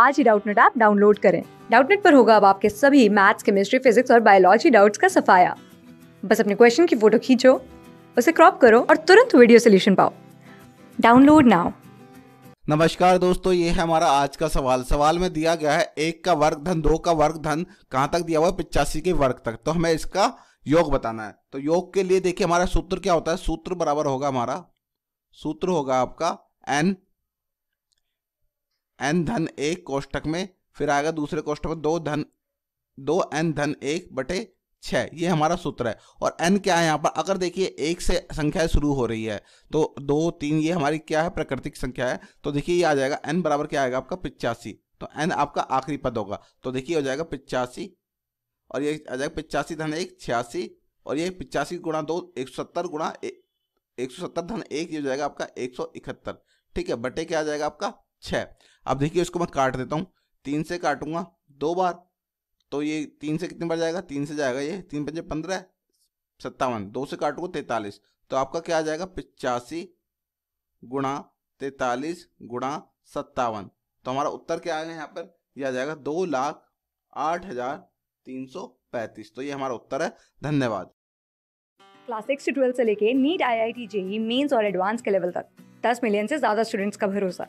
आज ही Doubtnut app download करें डाउटनेट पर होगा अब आपके सभी मैथ्स केमिस्ट्री फिजिक्स और बायोलॉजी डाउट्स का सफाया बस अपने क्वेश्चन की फोटो खींचो उसे क्रॉप करो और तुरंत वीडियो सोल्यूशन पाओ डाउनलोड नाउ नमस्कार दोस्तों ये है हमारा आज का सवाल सवाल में दिया गया है एक का वर्ग धन दो का वर्ग धन कहाँ तक दिया हुआ है पिचासी के वर्ग तक तो हमें इसका योग बताना है तो योग के लिए देखिए हमारा सूत्र क्या होता है सूत्र बराबर होगा हमारा सूत्र होगा आपका एन एन धन एक कोष्टक में फिर आएगा दूसरे कोष्टक में दो धन दो एन धन एक बटे छः ये हमारा सूत्र है और एन क्या है यहाँ पर अगर देखिए एक से संख्या शुरू हो रही है तो दो तीन ये हमारी क्या है प्राकृतिक संख्या है तो देखिए ये आ जाएगा एन बराबर क्या आएगा आपका पिचासी तो एन आपका आखिरी पद होगा तो देखिए हो जाएगा पिचासी और ये आ जाएगा पिचासी धन एक छियासी और ये पिचासी गुणा दो एक सौ सत्तर गुणा एक सौ सत्तर धन एक ये हो जाएगा आपका एक सौ इकहत्तर ठीक है बटे क्या आ जाएगा आपका छः अब देखिए इसको मैं काट देता हूँ तीन से काटूंगा दो बार तो ये तीन से कितने बार जाएगा तीन से जाएगा ये तीन पंजे पंद्रह सत्तावन दो से काटूंगा तैतालीस तो आपका क्या आ जाएगा पिचासी गुणा तैतालीस गुणा सत्तावन तो हमारा उत्तर क्या आएगा यहाँ पर यह आ जाएगा दो लाख आठ हजार तीन सौ पैंतीस तो ये हमारा उत्तर है धन्यवाद क्लास सिक्स से ट्वेल्थ से लेके NEET I I T JEE mains और एडवांस के लेवल तक दस मिलियन से ज्यादा स्टूडेंट्स का भरोसा